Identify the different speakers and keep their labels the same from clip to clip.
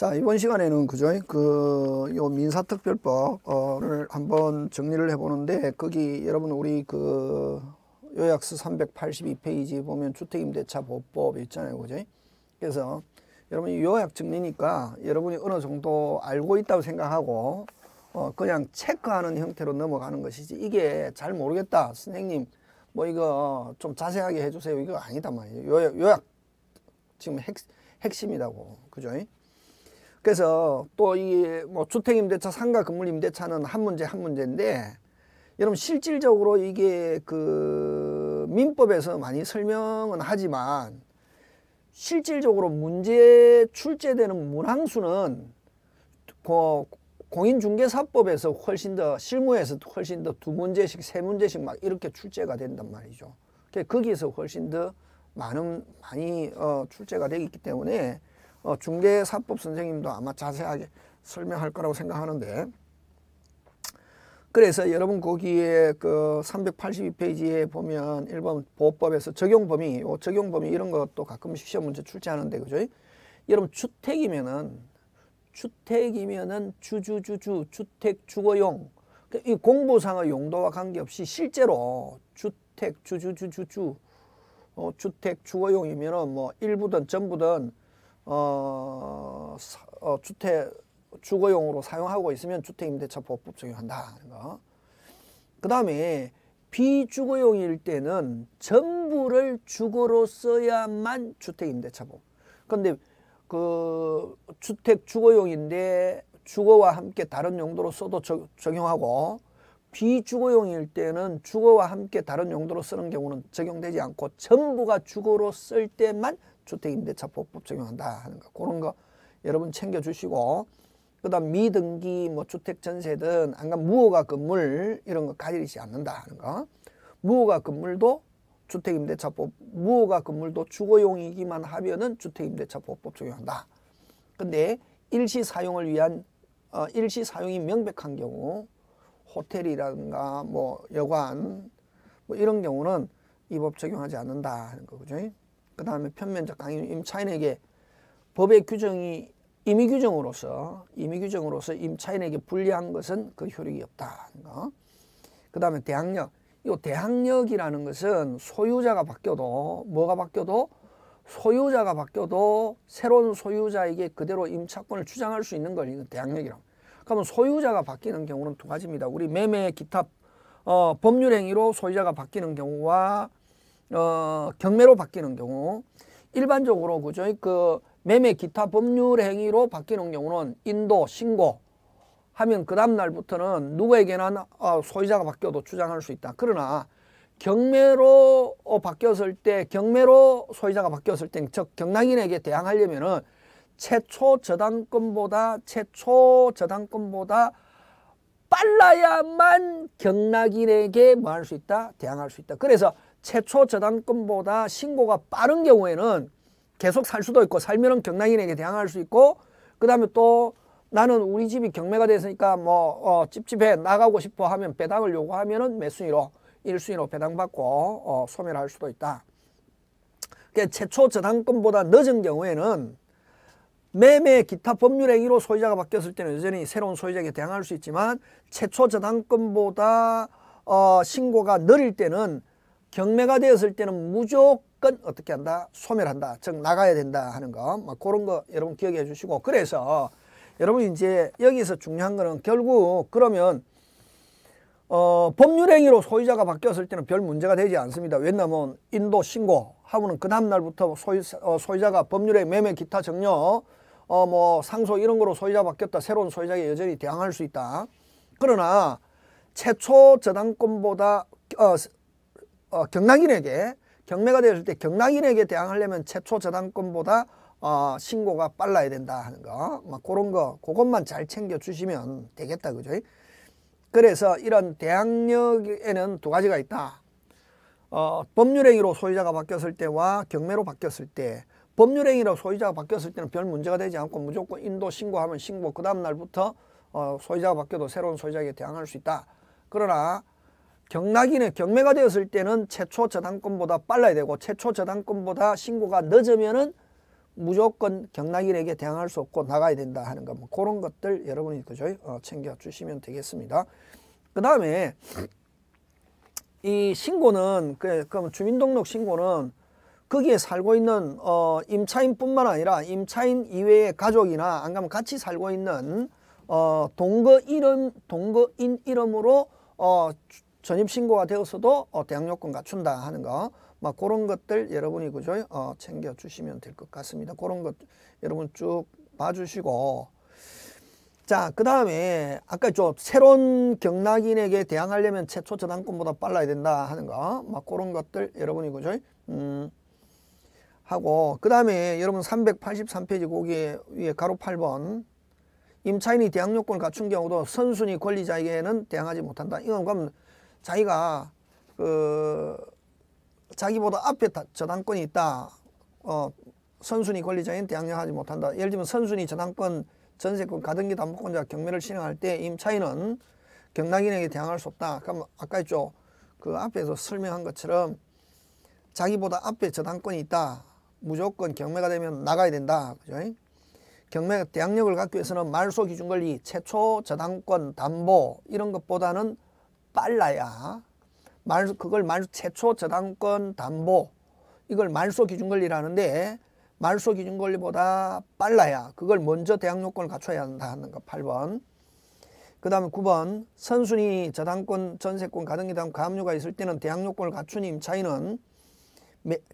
Speaker 1: 자, 이번 시간에는 그죠? 그, 요 민사특별법을 한번 정리를 해보는데, 거기 여러분 우리 그 요약서 382페이지 보면 주택임대차 보법 있잖아요. 그죠? 그래서 여러분이 요약 정리니까 여러분이 어느 정도 알고 있다고 생각하고, 어, 그냥 체크하는 형태로 넘어가는 것이지, 이게 잘 모르겠다. 선생님, 뭐 이거 좀 자세하게 해주세요. 이거 아니다 말이에요. 요약, 요약 지금 핵, 핵심이라고. 그죠? 그래서 또이뭐 주택임대차, 상가 건물 임대차는 한 문제 한 문제인데 여러분 실질적으로 이게 그 민법에서 많이 설명은 하지만 실질적으로 문제 출제되는 문항수는 고, 공인중개사법에서 훨씬 더 실무에서 훨씬 더 두 문제씩 세 문제씩 막 이렇게 출제가 된단 말이죠. 거기서 훨씬 더 많은 많이 어, 출제가 되기 때문에 어, 중개사법 선생님도 아마 자세하게 설명할 거라고 생각하는데 그래서 여러분 거기에 그 382페이지에 보면 일본 보호법에서 적용 범위, 적용 범위 이런 것도 가끔 시험 문제 출제하는데 그죠? 여러분 주택이면은 주택이면은 주주주주 주택 주거용 그 이 공부상의 용도와 관계없이 실제로 주택 주주주주주 어, 주택 주거용이면은 뭐 일부든 전부든 어, 어, 주택 주거용으로 사용하고 있으면 주택임대차보호법 적용한다. 그 다음에 비주거용일 때는 전부를 주거로 써야만 주택임대차보호. 런데그 주택 주거용인데 주거와 함께 다른 용도로 써도 적용하고 비주거용일 때는 주거와 함께 다른 용도로 쓰는 경우는 적용되지 않고 전부가 주거로 쓸 때만 주택임대차보호법 적용한다 하는 거 그런 거 여러분 챙겨주시고 그다음 미등기 뭐 주택 전세든 안간 무허가 건물 이런 거 가지지 않는다 하는 거 무허가 건물도 주택임대차법 무허가 건물도 주거용이기만 하면은 주택임대차보호법 적용한다. 근데 일시 사용을 위한 어, 일시 사용이 명백한 경우 호텔이라든가 뭐 여관 뭐 이런 경우는 이 법 적용하지 않는다 하는 거죠. 그 다음에 편면적 강요 임차인에게 법의 규정이 임의 규정으로서 임의 규정으로서 임차인에게 불리한 것은 그 효력이 없다. 하는 거. 그 다음에 대항력 이 대항력이라는 것은 소유자가 바뀌어도 뭐가 바뀌어도 소유자가 바뀌어도 새로운 소유자에게 그대로 임차권을 주장할 수 있는 걸 이건 대항력이라고 그러면 소유자가 바뀌는 경우는 두 가지입니다. 우리 매매 기타 어, 법률행위로 소유자가 바뀌는 경우와 어, 경매로 바뀌는 경우 일반적으로 그죠? 그 매매 기타 법률행위로 바뀌는 경우는 인도 신고 하면 그 다음 날부터는 누구에게나 어, 소유자가 바뀌어도 주장할 수 있다. 그러나 경매로 어, 바뀌었을 때 경매로 소유자가 바뀌었을 때즉 경락인에게 대항하려면은 최초 저당권보다 최초 저당권보다 빨라야만 경락인에게 뭐 할 수 있다? 대항할 수 있다. 그래서 최초 저당권보다 신고가 빠른 경우에는 계속 살 수도 있고 살면은 경락인에게 대항할 수 있고 그다음에 또 나는 우리 집이 경매가 됐으니까 뭐 어, 찝찝해 나가고 싶어 하면 배당을 요구하면은 몇 순위로 일순위로 배당받고 어, 소멸할 수도 있다. 그러니까 최초 저당권보다 늦은 경우에는 매매 기타 법률 행위로 소유자가 바뀌었을 때는 여전히 새로운 소유자에게 대항할 수 있지만 최초 저당권보다 어, 신고가 느릴 때는 경매가 되었을 때는 무조건 어떻게 한다? 소멸한다. 즉 나가야 된다 하는 거. 막 뭐 그런 거 여러분 기억해 주시고 그래서 여러분 이제 여기서 중요한 거는 결국 그러면 어, 법률행위로 소유자가 바뀌었을 때는 별 문제가 되지 않습니다. 왜냐하면 인도 신고하고는 그 다음날부터 소유, 어, 소유자가 법률의 매매 기타 정려 어뭐 상소 이런 거로 소유자 바뀌었다. 새로운 소유자에 여전히 대항할 수 있다. 그러나 최초 저당권보다 어, 어, 경락인에게 경매가 되었을 때 경락인에게 대항하려면 최초 저당권보다 어, 신고가 빨라야 된다 하는 거. 막 그런 거 그것만 잘 챙겨 주시면 되겠다. 그죠? 그래서 이런 대항력에는 두 가지가 있다. 어, 법률행위로 소유자가 바뀌었을 때와 경매로 바뀌었을 때 법률행위로 소유자가 바뀌었을 때는 별 문제가 되지 않고 무조건 인도 신고하면 신고 그 다음날부터 어, 소유자가 바뀌어도 새로운 소유자에게 대항할 수 있다. 그러나 경락인의 경매가 되었을 때는 최초 저당권보다 빨라야 되고 최초 저당권보다 신고가 늦으면은 무조건 경락인에게 대항할 수 없고 나가야 된다 하는 것뭐 그런 것들 여러분이 그죠 어, 챙겨 주시면 되겠습니다. 그 다음에 이 신고는 그 그럼 주민등록 신고는 거기에 살고 있는 어, 임차인뿐만 아니라 임차인 이외의 가족이나 안 가면 같이 살고 있는 어, 동거 이름 동거인 이름으로 어, 전입 신고가 되었어도 어, 대항 요건 갖춘다 하는 거. 막 그런 것들 여러분이 그죠? 어, 챙겨 주시면 될 것 같습니다. 그런 것 여러분 쭉 봐주시고 자, 그 다음에 아까 저 새로운 경락인에게 대항하려면 최초 저당권보다 빨라야 된다 하는 거, 막 그런 것들 여러분이 그죠? 음, 하고 그 다음에 여러분 383페이지 거기 위에 가로 8번 임차인이 대항 요건을 갖춘 경우도 선순위 권리자에게는 대항하지 못한다. 이건 그럼 자기가 그 자기보다 앞에 저당권이 있다. 어, 선순위 권리자인 대항하지 못한다. 예를 들면 선순위 저당권 전세권 가등기 담보권자 경매를 실행할 때 임차인은 경락인에게 대항할 수 없다. 그럼 아까 했죠. 그 앞에서 설명한 것처럼 자기보다 앞에 저당권이 있다. 무조건 경매가 되면 나가야 된다. 그죠? 경매 대항력을 갖기 위해서는 말소 기준 권리, 최초 저당권 담보 이런 것보다는 빨라야 말 그걸 말 최초 저당권 담보 이걸 말소 기준 권리라는데 말소 기준 권리보다 빨라야 그걸 먼저 대항 요건을 갖춰야 한다는 거 8번. 그다음에 9번 선순위 저당권 전세권 가등기담 가압류가 있을 때는 대항 요건을 갖춘 임차인은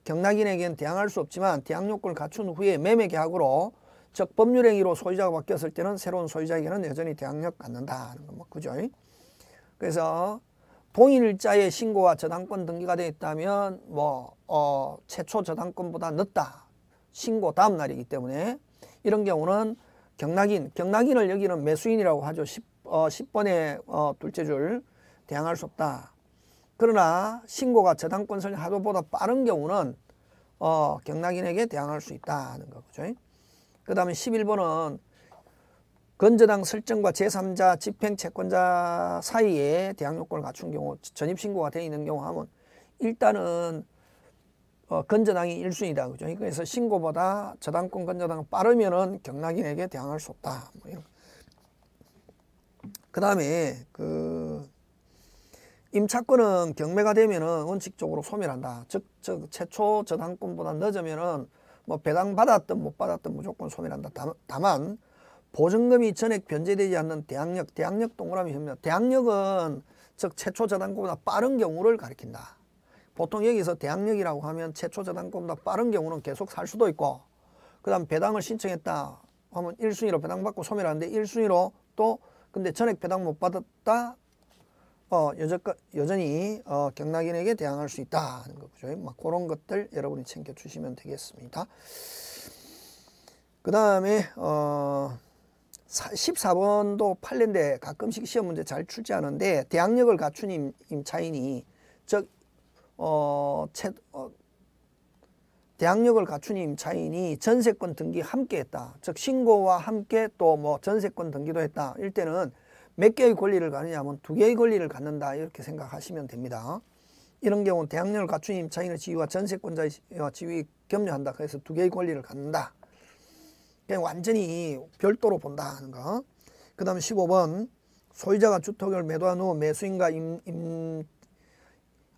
Speaker 1: 경락인에게는 대항할 수 없지만 대항 요건을 갖춘 후에 매매 계약으로 즉 법률 행위로 소유자가 바뀌었을 때는 새로운 소유자에게는 여전히 대항력 갖는다. 뭐 그죠? 그래서 동일자의 신고와 저당권 등기가 되어 있다면 뭐 어, 최초 저당권보다 늦다. 신고 다음 날이기 때문에 이런 경우는 경락인, 경락인을 여기는 매수인이라고 하죠. 10, 어, 번의 어, 둘째 줄 대항할 수 없다. 그러나 신고가 저당권 설정 하도보다 빠른 경우는 어, 경락인에게 대항할 수 있다는 거죠. 그 다음에 11번은 건저당 설정과 제3자 집행채권자 사이에 대항요건을 갖춘 경우 전입신고가 되어 있는 경우 하면 일단은 어, 건저당이 1순위다. 그죠? 그래서 신고보다 저당권 건저당 빠르면은 경락인에게 대항할 수 없다. 뭐 이런. 그다음에 그 임차권은 경매가 되면은 원칙적으로 소멸한다. 즉, 즉 최초 저당권보다 늦으면은 뭐 배당 받았든 못 받았든 무조건 소멸한다. 다만 보증금이 전액 변제되지 않는 대항력, 대항력 동그라미 협력. 대항력은 즉 최초 저당권보다 빠른 경우를 가리킨다. 보통 여기서 대항력이라고 하면 최초 저당권보다 빠른 경우는 계속 살 수도 있고 그 다음 배당을 신청했다 하면 일순위로 배당받고 소멸하는데 일순위로또 근데 전액 배당 못 받았다 어, 여전, 여전히 어, 경락인에게 대항할 수 있다 하는 거 그죠? 막 그런 것들 여러분이 챙겨 주시면 되겠습니다. 그 다음에 어, 14번도 팔린데 가끔씩 시험 문제 잘 출제하는데 대항력을 갖춘 임, 차인이즉 어, 채, 어, 대항력을 갖춘 임차인이 전세권 등기 함께 했다. 즉 신고와 함께 또 뭐 전세권 등기도 했다. 일 때는 몇 개의 권리를 가느냐 하면 두 개의 권리를 갖는다 이렇게 생각하시면 됩니다. 이런 경우 대항력을 갖춘 임차인의 지위와 전세권자의 어, 지위 겸여한다. 그래서 두 개의 권리를 갖는다. 그냥 완전히 별도로 본다 하는 거. 그 다음 15번 소유자가 주택을 매도한 후 매수인과 임, 임,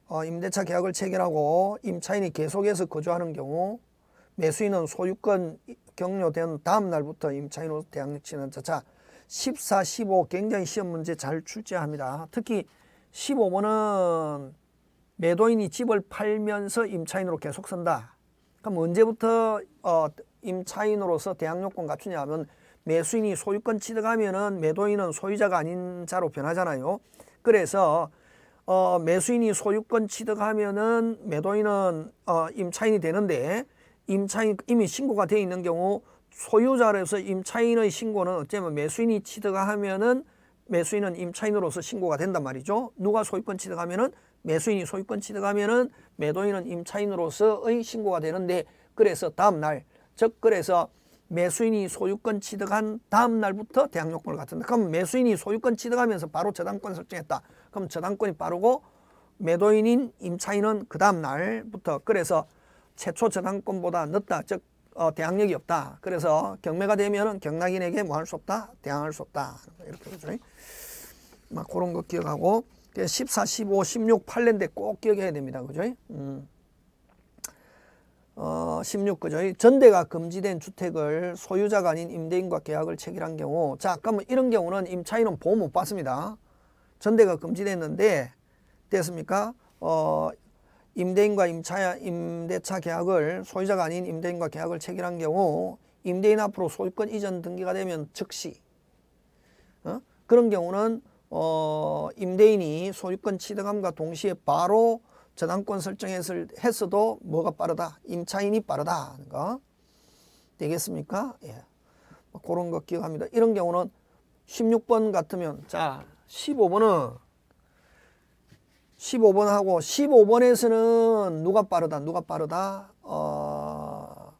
Speaker 1: 어, 임대차 계약을 체결하고 임차인이 계속해서 거주하는 경우 매수인은 소유권 경료된 다음 날부터 임차인으로 대항력 친한 자차 14, 15 굉장히 시험 문제 잘 출제합니다. 특히 15번은 매도인이 집을 팔면서 임차인으로 계속 선다. 그럼 언제부터 어, 임차인으로서 대항 요건 갖추냐 하면 매수인이 소유권 취득하면은 매도인은 소유자가 아닌 자로 변하잖아요. 그래서 어, 매수인이 소유권 취득하면은 매도인은 어, 임차인이 되는데 임차인 이미 신고가 되어 있는 경우 소유자로서 임차인의 신고는 어쩌면 매수인이 취득하면은 매수인은 임차인으로서 신고가 된단 말이죠. 누가 소유권 취득하면은 매수인이 소유권 취득하면은 매도인은 임차인으로서의 신고가 되는데 그래서 다음 날즉 그래서 매수인이 소유권 취득한 다음 날부터 대항요건을 갖는다. 그럼 매수인이 소유권 취득하면서 바로 저당권 설정했다. 그럼 저당권이 빠르고 매도인인 임차인은 그 다음 날부터 그래서 최초 저당권보다 늦다. 즉 어, 대항력이 없다. 그래서 경매가 되면은 경락인에게 뭐 할 수 없다? 대항할 수 없다. 이렇게 그죠. 막 그런 거 기억하고 14, 15, 16, 8년대 꼭 기억해야 됩니다. 그죠? 음. 어, 16 그죠? 전대가 금지된 주택을 소유자가 아닌 임대인과 계약을 체결한 경우 자, 그러면 뭐 이런 경우는 임차인은 보험못 받습니다. 전대가 금지됐는데 됐습니까? 어, 임대인과 임차야, 임대차 계약을 소유자가 아닌 임대인과 계약을 체결한 경우 임대인 앞으로 소유권 이전 등기가 되면 즉시 어? 그런 경우는 어, 임대인이 소유권 취득함과 동시에 바로 저당권 설정했을 했어도 뭐가 빠르다 임차인이 빠르다 하는 거 되겠습니까 예 뭐 그런 거 기억합니다 이런 경우는 16번 같으면 자 15번은 15번 하고 15번에서는 누가 빠르다 누가 빠르다 어,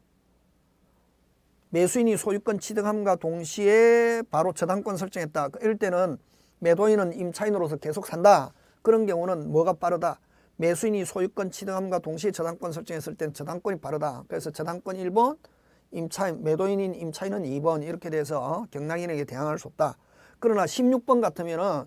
Speaker 1: 매수인이 소유권 취득함과 동시에 바로 저당권 설정했다 그 이럴 때는 매도인은 임차인으로서 계속 산다 그런 경우는 뭐가 빠르다 매수인이 소유권 취득함과 동시에 저당권 설정했을 때는 저당권이 빠르다 그래서 저당권 1번 임차인 매도인인 임차인은 2번 이렇게 돼서 어, 경락인에게 대항할 수 없다 그러나 16번 같으면은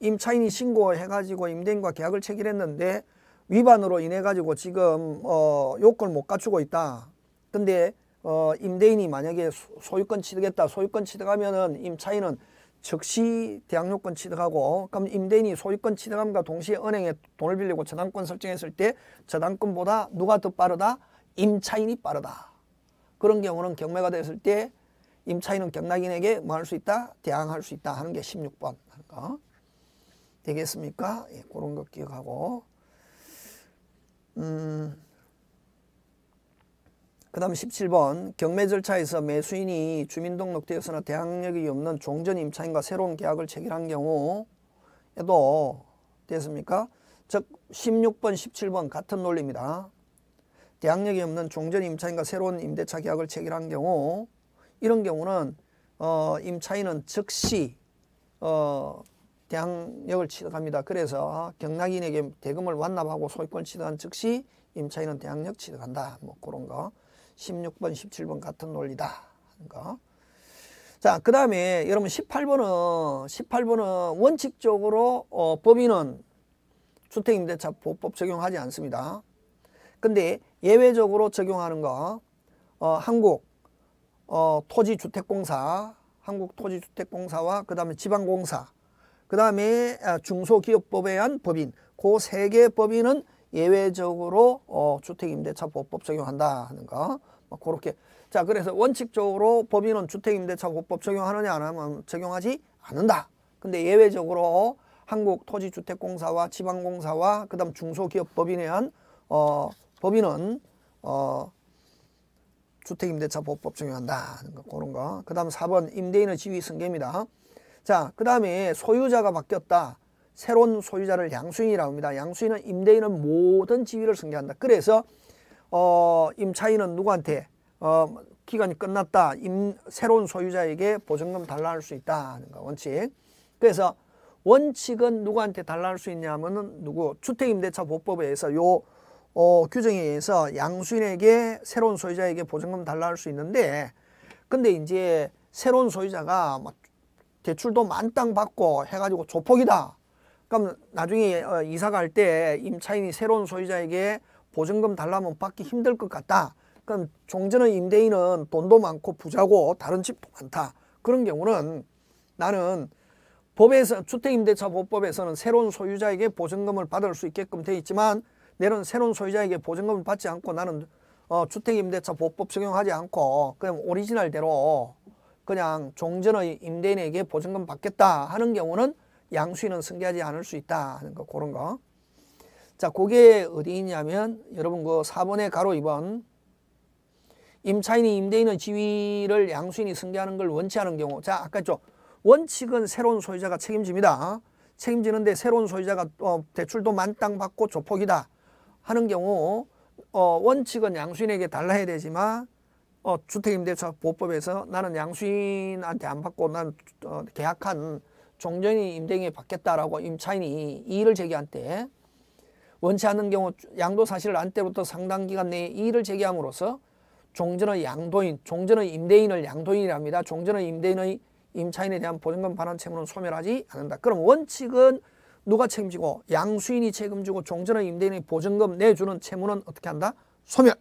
Speaker 1: 임차인이 신고해가지고 임대인과 계약을 체결했는데 위반으로 인해가지고 지금 어, 요건을 못 갖추고 있다. 근데 어, 임대인이 만약에 소유권 취득했다. 소유권 취득하면은 임차인은 즉시 대항요건 취득하고 그럼 임대인이 소유권 취득함과 동시에 은행에 돈을 빌리고 저당권 설정했을 때 저당권보다 누가 더 빠르다? 임차인이 빠르다. 그런 경우는 경매가 됐을 때 임차인은 경락인에게 뭐 할 수 있다? 대항할 수 있다 하는 게 16번. 어? 되겠습니까? 예, 그런 것 기억하고 음, 그 다음 17번 경매 절차에서 매수인이 주민등록되어서나 대항력이 없는 종전 임차인과 새로운 계약을 체결한 경우에도 됐습니까? 즉 16번 17번 같은 논리입니다. 대항력이 없는 종전 임차인과 새로운 임대차 계약을 체결한 경우 이런 경우는 어, 임차인은 즉시 어, 대항력을 취득합니다. 그래서 경락인에게 대금을 완납하고 소유권 취득한 즉시 임차인은 대항력 취득한다. 뭐 그런 거. 16번, 17번 같은 논리다. 하는 거. 자, 그 다음에 여러분 18번은 18번은 원칙적으로 어, 법인은 주택임대차 보법 적용하지 않습니다. 근데 예외적으로 적용하는 거 어, 한국 어, 토지주택공사 한국토지주택공사와 그 다음에 지방공사 그 다음에 아, 중소기업법에 의한 법인 그세 개의 법인은 예외적으로 어, 주택임대차보호법 적용한다 하는 거막 뭐 그렇게 자 그래서 원칙적으로 법인은 주택임대차보호법 적용하느냐 안 하면 적용하지 않는다 근데 예외적으로 한국토지주택공사와 지방공사와 그 다음 중소기업법인에 의한 어, 법인은 어, 주택임대차보호법 적용한다 하는 거 그런 거그 다음 4번 임대인의 지위 승계입니다 자, 그 다음에 소유자가 바뀌었다. 새로운 소유자를 양수인이라고 합니다. 양수인은 임대인은 모든 지위를 승계한다. 그래서 어, 임차인은 누구한테 어, 기간이 끝났다. 임, 새로운 소유자에게 보증금 달라할 수 있다. 는거 원칙. 그래서 원칙은 누구한테 달라할 수 있냐면은 누구 주택임대차 보법에 서요 어, 규정에 의해서 양수인에게 새로운 소유자에게 보증금 달라할 수 있는데 근데 이제 새로운 소유자가 막 대출도 만땅 받고 해가지고 조폭이다. 그럼 나중에 어, 이사 갈 때 임차인이 새로운 소유자에게 보증금 달라면 받기 힘들 것 같다. 그럼 종전의 임대인은 돈도 많고 부자고 다른 집도 많다. 그런 경우는 나는 법에서 주택임대차보호법에서는 새로운 소유자에게 보증금을 받을 수 있게끔 돼 있지만 내는 새로운 소유자에게 보증금을 받지 않고 나는 어, 주택임대차보호법 적용하지 않고 그냥 오리지널대로 그냥 종전의 임대인에게 보증금 받겠다 하는 경우는 양수인은 승계하지 않을 수 있다 하는 거 그런 거. 자, 그게 어디 있냐면 여러분 그 4번의 가로 2번 임차인이 임대인의 지위를 양수인이 승계하는 걸 원치 않은 경우 자 아까 했죠. 원칙은 새로운 소유자가 책임집니다. 책임지는데 새로운 소유자가 어, 대출도 만땅 받고 조폭이다 하는 경우 어, 원칙은 양수인에게 달라야 되지만 어, 주택임대차 보호법에서 나는 양수인한테 안 받고 난 어, 계약한 종전이 임대인에 받겠다라고 임차인이 이의를 제기한 때 원치 않는 경우 양도 사실을 안 때부터 상당 기간 내에 이의를 제기함으로써 종전의 양도인, 종전의 임대인을 양도인이라합니다 종전의 임대인의 임차인에 대한 보증금 반환 채무는 소멸하지 않는다. 그럼 원칙은 누가 책임지고 양수인이 책임지고 종전의 임대인의 보증금 내주는 채무는 어떻게 한다? 소멸.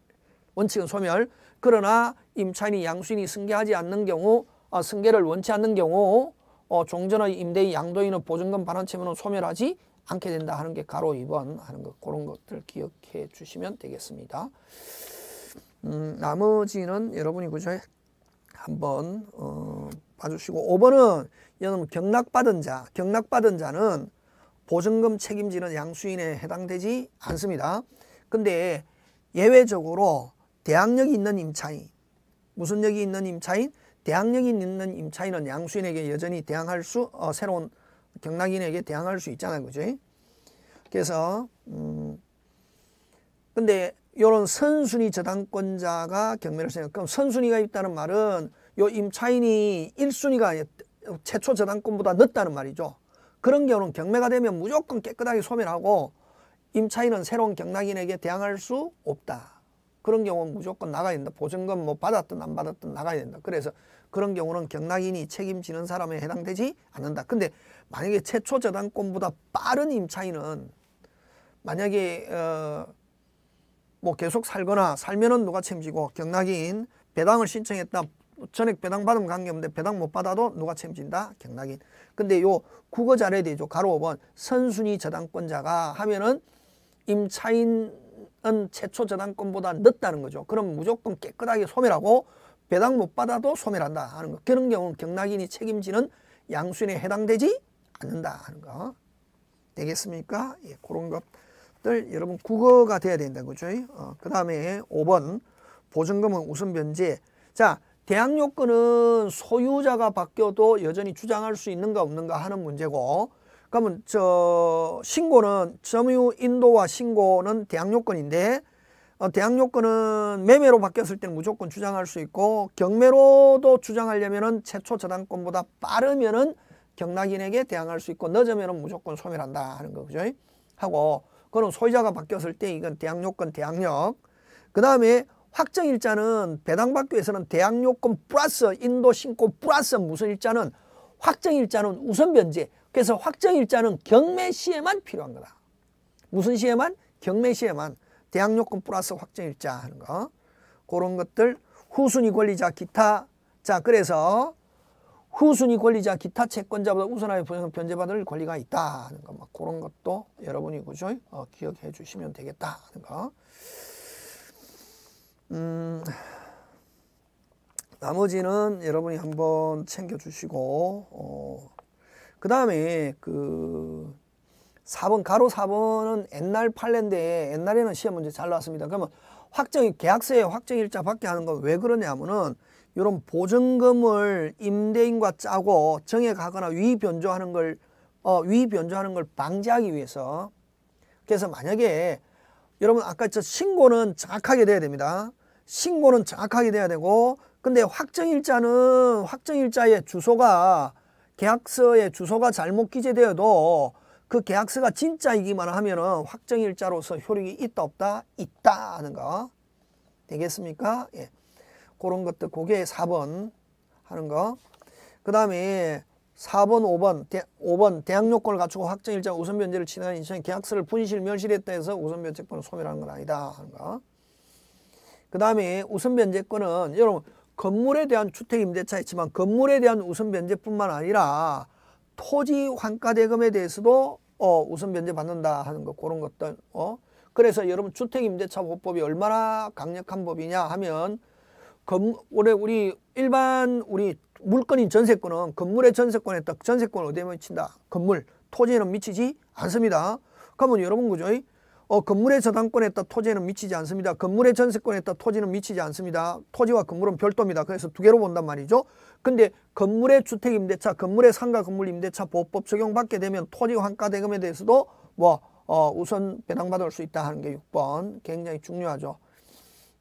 Speaker 1: 원칙은 소멸. 그러나 임차인이 양수인이 승계하지 않는 경우 아, 승계를 원치 않는 경우 어, 종전의 임대인 양도인은 보증금 반환 채무는 소멸하지 않게 된다 하는 게 가로 2번 하는 것 그런 것들 기억해 주시면 되겠습니다. 음, 나머지는 여러분이 그저 한번 어, 봐주시고 5번은 여러분 경락받은 자 경락받은 자는 보증금 책임지는 양수인에 해당되지 않습니다. 근데 예외적으로 대항력이 있는 임차인 무슨 역이 있는 임차인? 대항력이 있는 임차인은 양수인에게 여전히 대항할 수 어, 새로운 경락인에게 대항할 수 있잖아요. 그죠? 그래서 음 근데 요런 선순위 저당권자가 경매를 생각 그럼 선순위가 있다는 말은 요 임차인이 일순위가 최초 저당권보다 늦다는 말이죠. 그런 경우는 경매가 되면 무조건 깨끗하게 소멸하고 임차인은 새로운 경락인에게 대항할 수 없다. 그런 경우는 무조건 나가야 된다. 보증금 뭐 받았든 안 받았든 나가야 된다. 그래서 그런 경우는 경락인이 책임지는 사람에 해당되지 않는다. 근데 만약에 최초 저당권보다 빠른 임차인은 만약에 어뭐 계속 살거나 살면은 누가 책임지고 경락인 배당을 신청했다. 전액 배당 받으면 관계없는데 배당 못 받아도 누가 책임진다? 경락인. 근데 요 국어 잘해야 되죠. 가로 5번 선순위 저당권자가 하면은 임차인 은 최초 저당권보다 늦다는 거죠. 그럼 무조건 깨끗하게 소멸하고 배당 못 받아도 소멸한다 하는 거. 그런 경우는 경락인이 책임지는 양수인에 해당되지 않는다 하는 거. 되겠습니까? 예, 그런 것들 여러분 국어가 돼야 된다 는거죠 어, 그 다음에 5번 보증금은 우선 변제. 자, 대항 요건은 소유자가 바뀌어도 여전히 주장할 수 있는가 없는가 하는 문제고 그러면 저 신고는 점유 인도와 신고는 대항 요건인데 어, 대항 요건은 매매로 바뀌었을 때는 무조건 주장할 수 있고 경매로도 주장하려면은 최초 저당권보다 빠르면은 경락인에게 대항할 수 있고 늦으면은 무조건 소멸한다 하는 거 그죠? 하고 그럼 소유자가 바뀌었을 때 이건 대항 요건 대항력 그 다음에 확정일자는 배당받기 위해서는 대항 요건 플러스 인도 신고 플러스 무슨 일자는 확정일자는 우선 변제 그래서 확정일자는 경매 시에만 필요한 거다. 무슨 시에만? 경매 시에만. 대항요건 플러스 확정일자 하는 거. 그런 것들 후순위 권리자 기타 자 그래서 후순위 권리자 기타 채권자보다 우선하여 변제받을 권리가 있다 하는 거막 그런 것도 여러분이 그죠 어, 기억해 주시면 되겠다 하는 거. 음, 나머지는 여러분이 한번 챙겨 주시고 어, 그 다음에 그 4번 가로 4번은 옛날 판례인데 옛날에는 시험 문제 잘 나왔습니다. 그러면 확정 이 계약서에 확정일자 밖에 하는 건 왜 그러냐 하면은 이런 보증금을 임대인과 짜고 정해가거나 위변조하는 걸 어, 위변조하는 걸 방지하기 위해서 그래서 만약에 여러분 아까 저 신고는 정확하게 돼야 됩니다. 신고는 정확하게 돼야 되고 근데 확정일자는 확정일자의 주소가 계약서에 주소가 잘못 기재되어도 그 계약서가 진짜이기만 하면은 확정일자로서 효력이 있다 없다 있다 하는 거 되겠습니까? 예. 그런 것들 그게 4번 하는 거. 그 다음에 4번, 5번, 대, 5번 대학 요건을 갖추고 확정일자 우선 변제를 진행한 인천 계약서를 분실 멸실했다 해서 우선 변제권을 소멸한 건 아니다 하는 거. 그 다음에 우선 변제권은 여러분 건물에 대한 주택임대차 있지만 건물에 대한 우선 변제뿐만 아니라 토지 환가대금에 대해서도 어, 우선 변제 받는다 하는 것 그런 것들 어 그래서 여러분 주택임대차 보법이 얼마나 강력한 법이냐 하면 건, 올해 우리 일반 우리 물건인 전세권은 건물의 전세권에 딱 전세권 어디에 미친다 건물 토지는 미치지 않습니다 그러면 여러분 그죠 어, 건물의 저당권에 따라 토지는 미치지 않습니다. 건물의 전세권에 따라 토지는 미치지 않습니다. 토지와 건물은 별도입니다. 그래서 두 개로 본단 말이죠. 근데 건물의 주택 임대차, 건물의 상가 건물 임대차 보호법 적용받게 되면 토지 환가 대금에 대해서도 뭐 어, 우선 배당받을 수 있다 하는 게 6번 굉장히 중요하죠.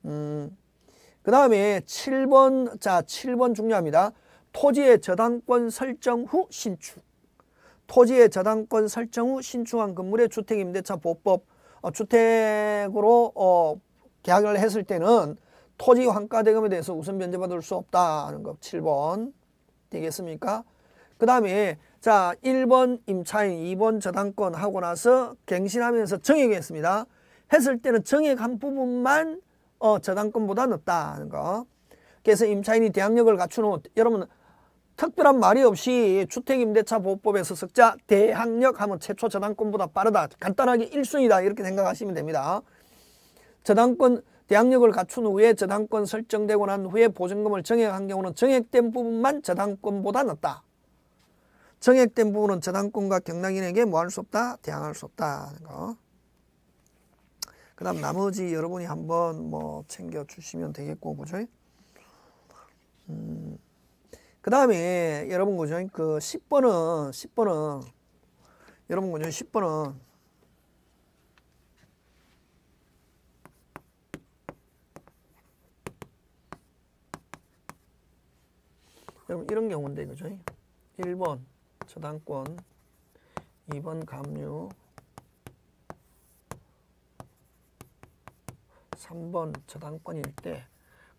Speaker 1: 음. 그 다음에 7번 자 7번 중요합니다. 토지의 저당권 설정 후 신축 토지의 저당권 설정 후 신축한 건물의 주택임대차 보호법 어, 주택으로 어, 계약을 했을 때는 토지 환가 대금에 대해서 우선 면제받을 수 없다 는것 7번 되겠습니까? 그 다음에 자 1번 임차인 2번 저당권 하고 나서 갱신하면서 정액했습니다. 했을 때는 정액 한 부분만 어, 저당권보다 높다 는 거. 그래서 임차인이 대항력을 갖추는 여러분 특별한 말이 없이 주택임대차보호법에서 석자 대항력 하면 최초 저당권보다 빠르다. 간단하게 1순위다 이렇게 생각하시면 됩니다. 저당권 대항력을 갖춘 후에 저당권 설정되고 난 후에 보증금을 정액한 경우는 정액된 부분만 저당권보다 낮다. 정액된 부분은 저당권과 경락인에게 뭐 할 수 없다? 대항할 수 없다. 그 다음 나머지 여러분이 한번 뭐 챙겨주시면 되겠고, 그죠? 음. 그 다음에 여러분 그죠? 그 10번은 10번은 여러분 그죠? 10번은 여러분 이런 경우인데 그죠? 1번 저당권 2번 감유 3번 저당권일 때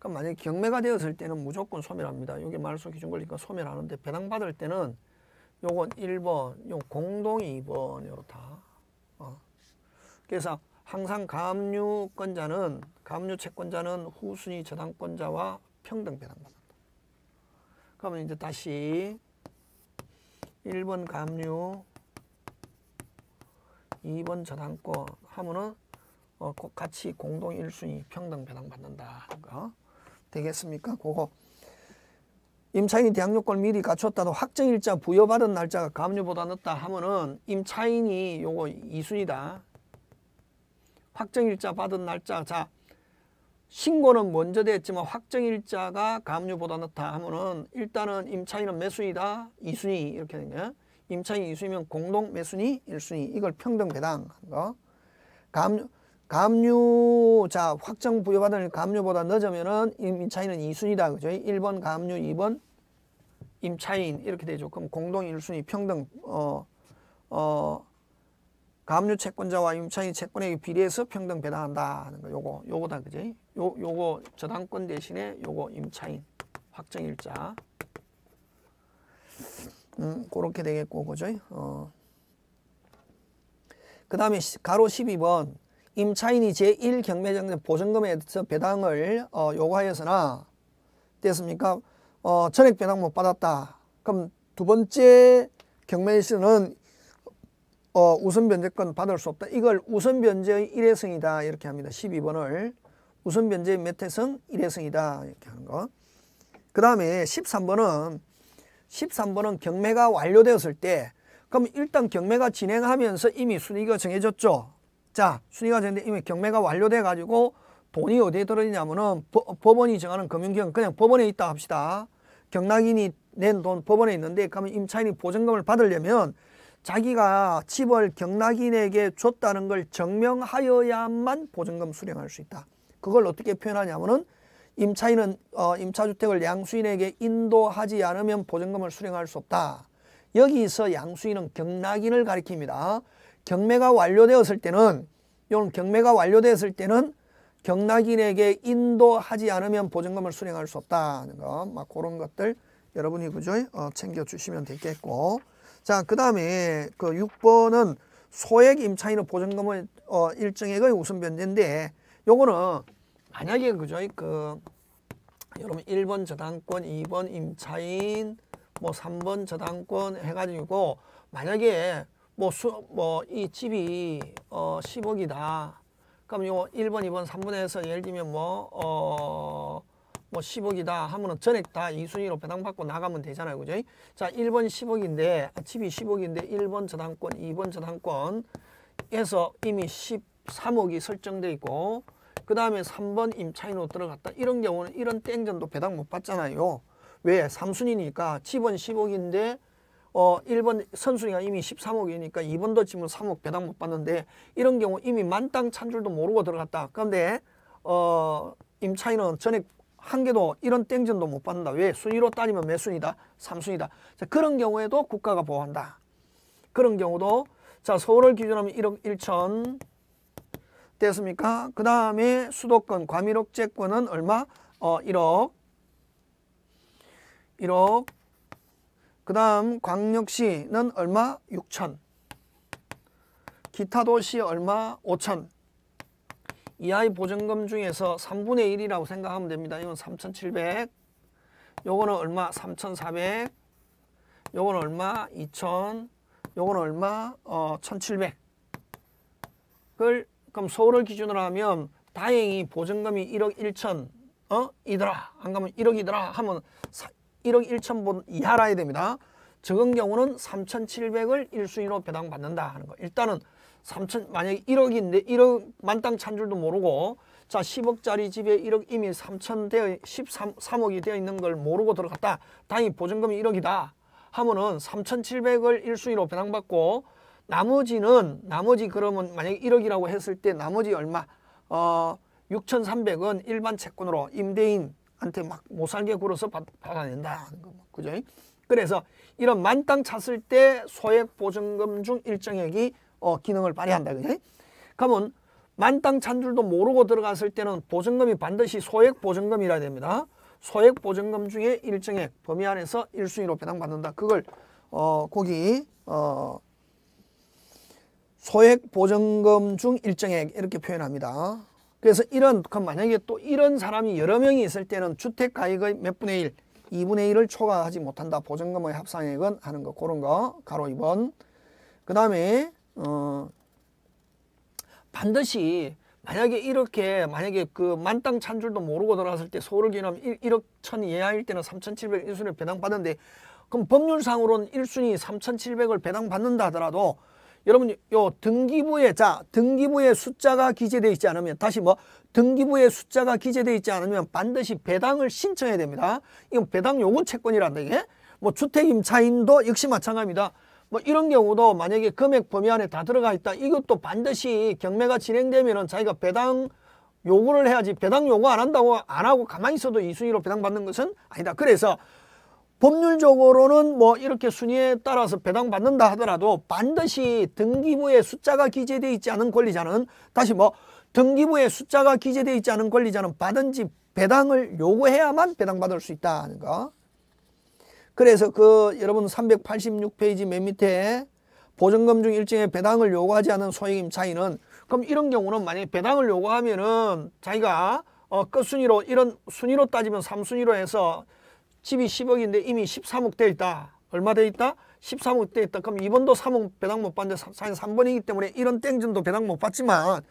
Speaker 1: 그럼 그러니까 만약에 경매가 되었을 때는 무조건 소멸합니다. 이게 말소 기준 권리니까 소멸하는데 배당받을 때는 요건 1번, 요 공동이 2번 요렇다. 어. 그래서 항상 가압권자는가압 채권자는 후순위 저당권자와 평등 배당받는다. 그러면 이제 다시 1번 가압 2번 저당권 하면은 어, 같이 공동 1순위 평등 배당받는다. 하는 거. 되겠습니까? 그거 임차인이 대항요건 미리 갖췄다도 확정일자 부여받은 날짜가 가압보다 늦다 하면은 임차인이 요거 이순이다. 확정일자 받은 날짜 자 신고는 먼저 됐지만 확정일자가 가압보다 늦다 하면은 일단은 임차인은 매순이다 이순위 이렇게 된 거야. 임차인 이순위면 공동 매순위 일순위 이걸 평등 배당 거. 가압 감류 자 확정 부여받은 감류보다 늦으면은 임차인은 이순이다 그죠? 1번 감류 2번 임차인 이렇게 되죠. 그럼 공동 일순위 평등 어어 어, 감류 채권자와 임차인 채권액에 비례해서 평등 배당한다 하는 거 요거 요거다 그죠? 요 요거 저당권 대신에 요거 임차인 확정일자 음 그렇게 되겠고 그죠? 어그 다음에 가로 1 2번 임차인이 제1경매장의 보증금에서 배당을 어, 요구하였으나 됐습니까? 어, 전액 배당 못 받았다. 그럼 두 번째 경매 시는 어, 우선 변제권 받을 수 없다. 이걸 우선 변제의 1회성이다 이렇게 합니다. 12번을 우선 변제의 몇 회성? 1회성이다 이렇게 하는 거. 그 다음에 13번은 13번은 경매가 완료되었을 때 그럼 일단 경매가 진행하면서 이미 순위가 정해졌죠. 자 순위가 되는데 이미 경매가 완료돼 가지고 돈이 어디에 들어있냐면은 법원이 정하는 금융기관 그냥 법원에 있다 합시다. 경락인이 낸 돈 법원에 있는데 그러면 임차인이 보증금을 받으려면 자기가 집을 경락인에게 줬다는 걸 증명하여야만 보증금 수령할 수 있다. 그걸 어떻게 표현하냐면은 임차인은 어, 임차주택을 양수인에게 인도하지 않으면 보증금을 수령할 수 없다. 여기서 양수인은 경락인을 가리킵니다. 경매가 완료되었을 때는 이런 경매가 완료되었을 때는 경락인에게 인도하지 않으면 보증금을 수령할 수 없다는 거막 그런 것들 여러분이 그죠? 어, 챙겨주시면 되겠고 자그 다음에 그 6번은 소액 임차인의 보증금을 어, 일정액의 우선 변제인데 요거는 만약에 그죠? 그 여러분 1번 저당권, 2번 임차인, 뭐 3번 저당권 해가지고 만약에 뭐 수, 뭐이 집이 어 10억이다. 그럼 요 1번, 2번, 3번에서 예를 들면 뭐, 어, 뭐 10억이다 하면은 전액 다 이순위로 배당받고 나가면 되잖아요. 그죠? 자, 1번 10억인데, 아, 집이 10억인데 1번 저당권, 2번 저당권에서 이미 13억이 설정돼 있고, 그 다음에 3번 임차인으로 들어갔다. 이런 경우는 이런 땡전도 배당 못 받잖아요. 왜? 3순위니까 집은 10억인데 어, 1번 선순위가 이미 13억이니까 2번도 지면 3억 배당 못 받는데 이런 경우 이미 만땅 찬 줄도 모르고 들어갔다. 그런데 어, 임차인은 전액 한 개도 이런 땡전도 못 받는다. 왜? 순위로 따지면 몇 순위다? 3순위다. 자, 그런 경우에도 국가가 보호한다. 그런 경우도 자 서울을 기준하면 1억 1천 됐습니까? 그 다음에 수도권 과밀억제권은 얼마? 어 1억 1억 그 다음 광역시는 얼마? 6천 기타 도시 얼마? 5천 이하의 보증금 중에서 3분의 1이라고 생각하면 됩니다. 이건 3,700 요거는 얼마? 3,400 요거는 얼마? 2,000 요거는 얼마? 어, 1,700 그걸 그럼 서울을 기준으로 하면 다행히 보증금이 1억 1천 어? 이더라 안 가면 1억이더라 하면 1억 1천 번 이하라야 됩니다. 적은 경우는 3,700을 1순위로 배당받는다 하는 거. 일단은 3천 만약에 1억인데 1억 만땅 찬 줄도 모르고 자 10억짜리 집에 1억 이미 3천 되어 13 3억이 되어 있는 걸 모르고 들어갔다. 당연히 보증금이 1억이다. 하면은 3,700을 1순위로 배당받고 나머지는 나머지 그러면 만약에 1억이라고 했을 때 나머지 얼마 어 6,300은 일반 채권으로 임대인 한테 막못 살게 굴어서 받아낸다 하는 겁 그죠? 그래서 이런 만땅 찼을 때 소액 보증금 중 일정액이 어, 기능을 발휘한다. 그죠? 그러면 만땅 찬 줄도 모르고 들어갔을 때는 보증금이 반드시 소액 보증금이라 됩니다. 소액 보증금 중에 일정액 범위 안에서 일순위로 배당받는다. 그걸 어, 거기 어, 소액 보증금 중 일정액 이렇게 표현합니다. 그래서 이런 그 만약에 또 이런 사람이 여러 명이 있을 때는 주택 가액의 몇 분의 일, 이분의일을 초과하지 못한다. 보증금의 합상액은 하는 거 그런 거 가로 이번그 다음에 어 반드시 만약에 이렇게 만약에 그 만땅 찬 줄도 모르고 들어왔을 때소울을 기념 1억 천 이하일 때는 3,700 1순위를 배당받는데 그럼 법률상으로는 1순위 3,700을 배당받는다 하더라도 여러분 요 등기부에 자 등기부에 숫자가 기재되어 있지 않으면 다시 뭐 등기부에 숫자가 기재되어 있지 않으면 반드시 배당을 신청해야 됩니다. 이건 배당 요구 채권이란다 이게. 뭐 주택임차인도 역시 마찬가지입니다. 뭐 이런 경우도 만약에 금액 범위 안에 다 들어가 있다. 이것도 반드시 경매가 진행되면 은 자기가 배당 요구를 해야지 배당 요구 안 한다고 안 하고 가만히 있어도 이순위로 배당받는 것은 아니다. 그래서 법률적으로는 뭐 이렇게 순위에 따라서 배당받는다 하더라도 반드시 등기부에 숫자가 기재되어 있지 않은 권리자는 다시 뭐 등기부에 숫자가 기재되어 있지 않은 권리자는 받은지 배당을 요구해야만 배당받을 수 있다는 거. 그래서 그 여러분 386페이지 맨 밑에 보증금 중 일정의 배당을 요구하지 않은 소액임 차이는 그럼 이런 경우는 만약에 배당을 요구하면은 자기가 어 끝순위로 이런 순위로 따지면 삼순위로 해서 집이 10억인데 이미 13억 돼 있다. 얼마 돼 있다? 13억 돼 있다. 그럼 2번도 3억 배당 못 받는데 사실 3번이기 때문에 이런 땡전도 배당 못 받지만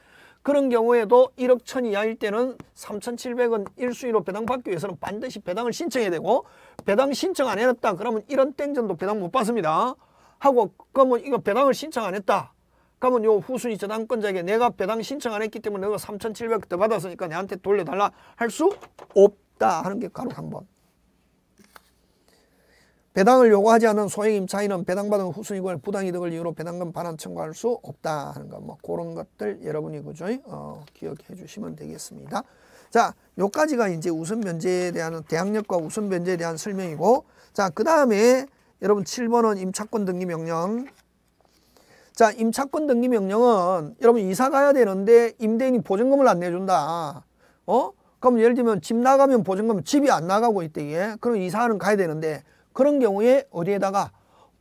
Speaker 1: 그런 경우에도 1억 천 이하일 때는 3,700원 일수위로 배당받기 위해서는 반드시 배당을 신청해야 되고 배당 신청 안 해놨다 그러면 이런 땡전도 배당 못 받습니다. 하고 그러면 이거 배당을 신청 안 했다. 그러면 요 후순위 저당권자에게 내가 배당 신청 안 했기 때문에 내가 3,700 더 받았으니까 내한테 돌려달라 할 수 없다 하는 게 가로 3번. 배당을 요구하지 않은 소액임차인은 배당받은 후순위권 부당이득을 이유로 배당금 반환 청구할 수 없다 하는 것, 뭐 그런 것들 여러분이 그죠? 어, 기억해 주시면 되겠습니다. 자, 요까지가 이제 우선 면제에 대한 대항력과 우선 면제에 대한 설명이고, 자, 그 다음에 여러분 7번은 임차권 등기 명령. 자, 임차권 등기 명령은 여러분 이사 가야 되는데 임대인이 보증금을 안 내준다. 어? 그럼 예를 들면 집 나가면 보증금 집이 안 나가고 있대. 예? 그럼 이사는 가야 되는데 그런 경우에 어디에다가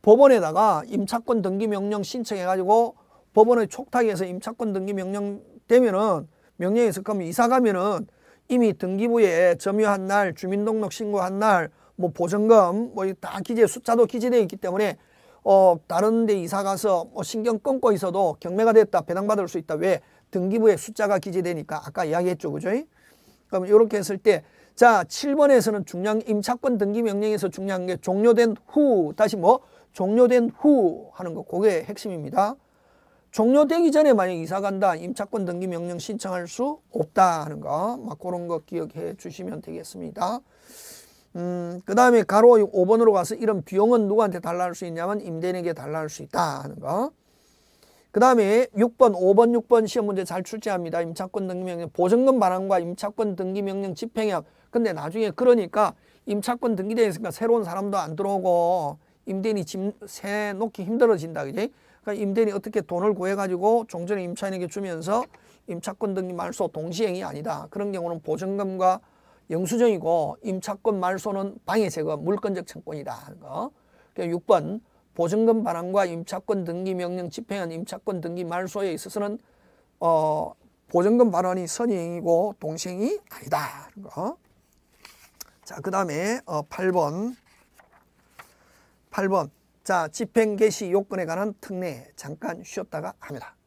Speaker 1: 법원에다가 임차권 등기 명령 신청해 가지고 법원의 촉탁에서 임차권 등기 명령 되면은 명령이서으면 이사 가면은 이미 등기부에 점유한 날 주민등록 신고한 날 뭐 보증금 뭐다 기재 숫자도 기재되어 있기 때문에 어 다른 데 이사 가서 뭐 신경 끊고 있어도 경매가 됐다 배당받을 수 있다 왜 등기부에 숫자가 기재되니까 아까 이야기했죠 그죠 그럼 이렇게 했을 때 자, 7번에서는 중량 임차권 등기 명령에서 중요한 게 종료된 후 다시 뭐 종료된 후 하는 거 그게 핵심입니다. 종료되기 전에 만약 이사 간다 임차권 등기 명령 신청할 수 없다 하는 거막 그런 거 기억해 주시면 되겠습니다. 음, 그 다음에 가로 5번으로 가서 이런 비용은 누구한테 달라할 수 있냐면 임대인에게 달라할 수 있다 하는 거. 그 다음에 6번, 5번, 6번 시험 문제 잘 출제합니다. 임차권 등기명령, 보증금 반환과 임차권 등기명령 집행약 근데 나중에 그러니까 임차권 등기돼 있으니까 새로운 사람도 안 들어오고 임대인이 집새 놓기 힘들어진다 그지? 그러니까 임대인이 어떻게 돈을 구해가지고 종전에 임차인에게 주면서 임차권 등기 말소 동시행이 아니다. 그런 경우는 보증금과 영수증이고 임차권 말소는 방해세금 물건적 청권이다그니까 그러니까 6번 보증금 반환과 임차권 등기 명령 집행한 임차권 등기 말소에 있어서는 어, 보증금 반환이 선행이고 동시행이 아니다. 그런 거. 자, 그 다음에 어, 8번. 8번. 자, 집행 개시 요건에 관한 특례 잠깐 쉬었다가 합니다.